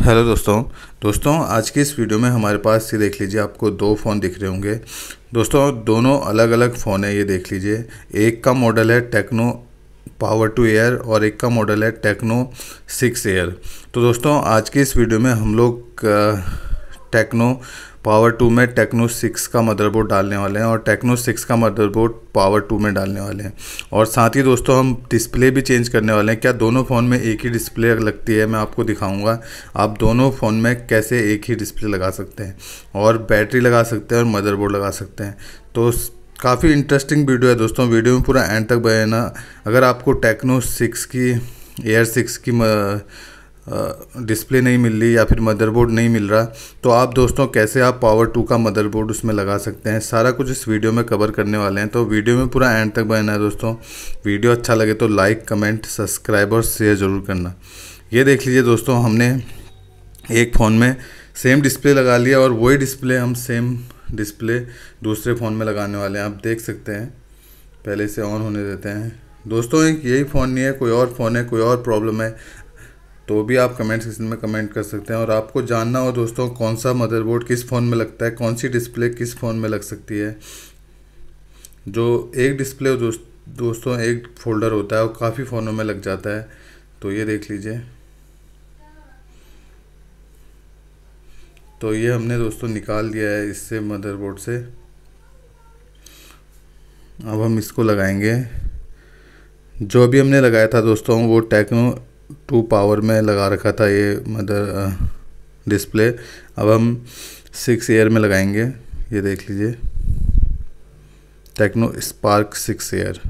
hello दोस्तों दोस्तों आज के इस वीडियो में हमारे पास ये देख लीजिए आपको दो फ़ोन दिख रहे होंगे दोस्तों दोनों अलग अलग फ़ोन है ये देख लीजिए एक का मॉडल है टेक्नो पावर टू एयर और एक का मॉडल है टेक्नो सिक्स एयर तो दोस्तों आज के इस वीडियो में हम लोग टेक्नो पावर टू में टेक्नो सिक्स का मदरबोर्ड डालने वाले हैं और टेक्नो सिक्स का मदरबोर्ड पावर टू में डालने वाले हैं और साथ ही दोस्तों हम डिस्प्ले भी चेंज करने वाले हैं क्या दोनों फ़ोन में एक ही डिस्प्ले लगती है मैं आपको दिखाऊंगा आप दोनों फ़ोन में कैसे एक ही डिस्प्ले लगा सकते हैं और बैटरी लगा सकते हैं और मदरबोर्ड लगा सकते हैं तो काफ़ी इंटरेस्टिंग वीडियो है दोस्तों वीडियो में पूरा एंड तक बने ना अगर आपको टेक्नो सिक्स की एयर सिक्स की डिस्प्ले नहीं मिल रही या फिर मदरबोर्ड नहीं मिल रहा तो आप दोस्तों कैसे आप पावर टू का मदरबोर्ड उसमें लगा सकते हैं सारा कुछ इस वीडियो में कवर करने वाले हैं तो वीडियो में पूरा एंड तक बनना है दोस्तों वीडियो अच्छा लगे तो लाइक कमेंट सब्सक्राइब और शेयर ज़रूर करना ये देख लीजिए दोस्तों हमने एक फ़ोन में सेम डिस्प्ले लगा लिया और वही डिस्प्ले हम सेम डिस्प्ले दूसरे फ़ोन में लगाने वाले हैं आप देख सकते हैं पहले से ऑन होने देते हैं दोस्तों एक यही फ़ोन नहीं है कोई और फ़ोन है कोई और प्रॉब्लम है तो भी आप कमेंट सेक्शन में कमेंट कर सकते हैं और आपको जानना हो दोस्तों कौन सा मदरबोर्ड किस फ़ोन में लगता है कौन सी डिस्प्ले किस फ़ोन में लग सकती है जो एक डिस्प्ले दोस्त दोस्तों एक फोल्डर होता है वो काफ़ी फ़ोनों में लग जाता है तो ये देख लीजिए तो ये हमने दोस्तों निकाल दिया है इससे मदरबोर्ड से अब हम इसको लगाएंगे जो भी हमने लगाया था दोस्तों वो टेक्नो टू पावर में लगा रखा था ये मदर डिस्प्ले अब हम सिक्स एयर में लगाएंगे ये देख लीजिए टेक्नो स्पार्क सिक्स एयर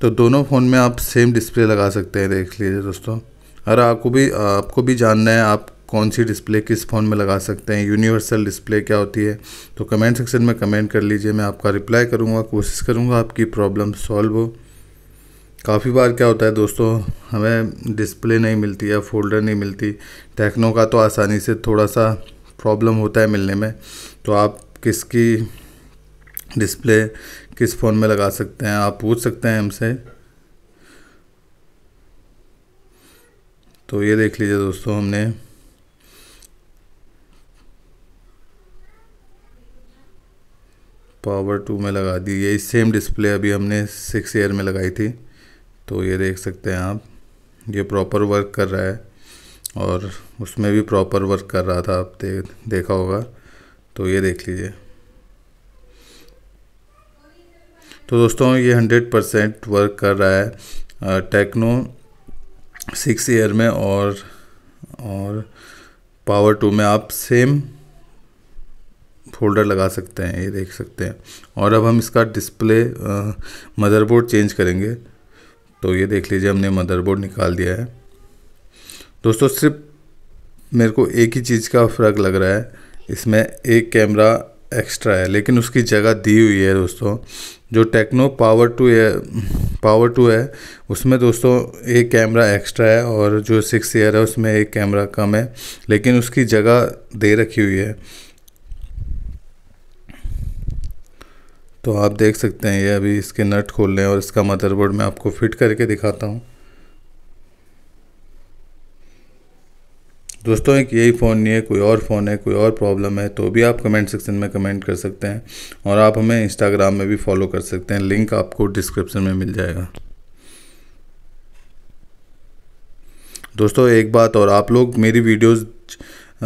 तो दोनों फ़ोन में आप सेम डिस्प्ले लगा सकते हैं देख लीजिए दोस्तों अगर आपको भी आपको भी जानना है आप कौन सी डिस्प्ले किस फ़ोन में लगा सकते हैं यूनिवर्सल डिस्प्ले क्या होती है तो कमेंट सेक्शन में कमेंट कर लीजिए मैं आपका रिप्लाई करूँगा कोशिश करूँगा आपकी प्रॉब्लम सॉल्व हो काफ़ी बार क्या होता है दोस्तों हमें डिस्प्ले नहीं मिलती या फोल्डर नहीं मिलती टेक्नो का तो आसानी से थोड़ा सा प्रॉब्लम होता है मिलने में तो आप किसकी डिस्प्ले किस फ़ोन में लगा सकते हैं आप पूछ सकते हैं हमसे तो ये देख लीजिए दोस्तों हमने पावर टू में लगा दी ये सेम डिस्प्ले अभी हमने सिक्स ईयर में लगाई थी तो ये देख सकते हैं आप ये प्रॉपर वर्क कर रहा है और उसमें भी प्रॉपर वर्क कर रहा था आप दे, देखा होगा तो ये देख लीजिए तो दोस्तों ये हंड्रेड परसेंट वर्क कर रहा है टेक्नो सिक्स ईयर में और और पावर टू में आप सेम फोल्डर लगा सकते हैं ये देख सकते हैं और अब हम इसका डिस्प्ले मदरबोर्ड चेंज करेंगे तो ये देख लीजिए हमने मदरबोर्ड निकाल दिया है दोस्तों सिर्फ मेरे को एक ही चीज़ का फ़र्क लग रहा है इसमें एक कैमरा एक्स्ट्रा है लेकिन उसकी जगह दी हुई है दोस्तों जो टेक्नो पावर टू है पावर टू है उसमें दोस्तों एक कैमरा एक्स्ट्रा है और जो सिक्स ईयर है उसमें एक कैमरा कम है लेकिन उसकी जगह दे रखी हुई है तो आप देख सकते हैं ये अभी इसके नट खोल रहे हैं और इसका मदरबोर्ड मैं आपको फिट करके दिखाता हूँ दोस्तों एक यही फ़ोन नहीं है कोई और फ़ोन है कोई और प्रॉब्लम है तो भी आप कमेंट सेक्शन में कमेंट कर सकते हैं और आप हमें इंस्टाग्राम में भी फॉलो कर सकते हैं लिंक आपको डिस्क्रिप्शन में मिल जाएगा दोस्तों एक बात और आप लोग मेरी वीडियोज़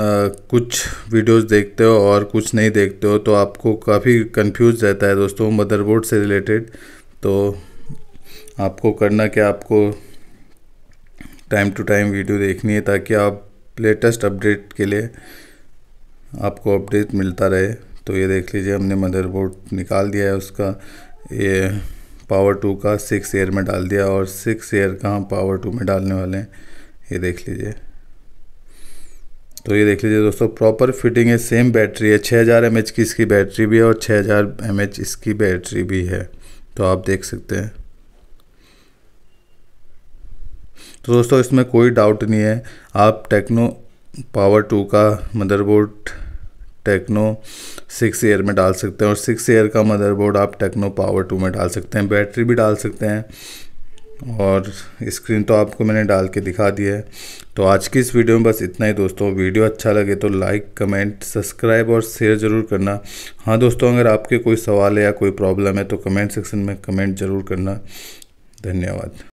कुछ वीडियोस देखते हो और कुछ नहीं देखते हो तो आपको काफ़ी कंफ्यूज रहता है दोस्तों मदरबोर्ड से रिलेटेड तो आपको करना क्या आपको टाइम टू टाइम वीडियो देखनी है ताकि आप लेटेस्ट अपडेट के लिए आपको अपडेट मिलता रहे तो ये देख लीजिए हमने मदरबोर्ड निकाल दिया है उसका ये पावर टू का सिक्स एयर में डाल दिया और सिक्स एयर का हम पावर टू में डालने वाले हैं ये देख लीजिए तो ये देख लीजिए दोस्तों प्रॉपर फिटिंग है सेम बैटरी है 6000 हज़ार एम की इसकी बैटरी भी है और 6000 हज़ार एम इसकी बैटरी भी है तो आप देख सकते हैं तो दोस्तों इसमें कोई डाउट नहीं है आप टेक्नो पावर टू का मदरबोर्ड टेक्नो सिक्स एयर में डाल सकते हैं और सिक्स एयर का मदरबोर्ड आप टेक्नो पावर टू में डाल सकते हैं बैटरी भी डाल सकते हैं और स्क्रीन तो आपको मैंने डाल के दिखा दिया है तो आज की इस वीडियो में बस इतना ही दोस्तों वीडियो अच्छा लगे तो लाइक कमेंट सब्सक्राइब और शेयर ज़रूर करना हाँ दोस्तों अगर आपके कोई सवाल है या कोई प्रॉब्लम है तो कमेंट सेक्शन में कमेंट ज़रूर करना धन्यवाद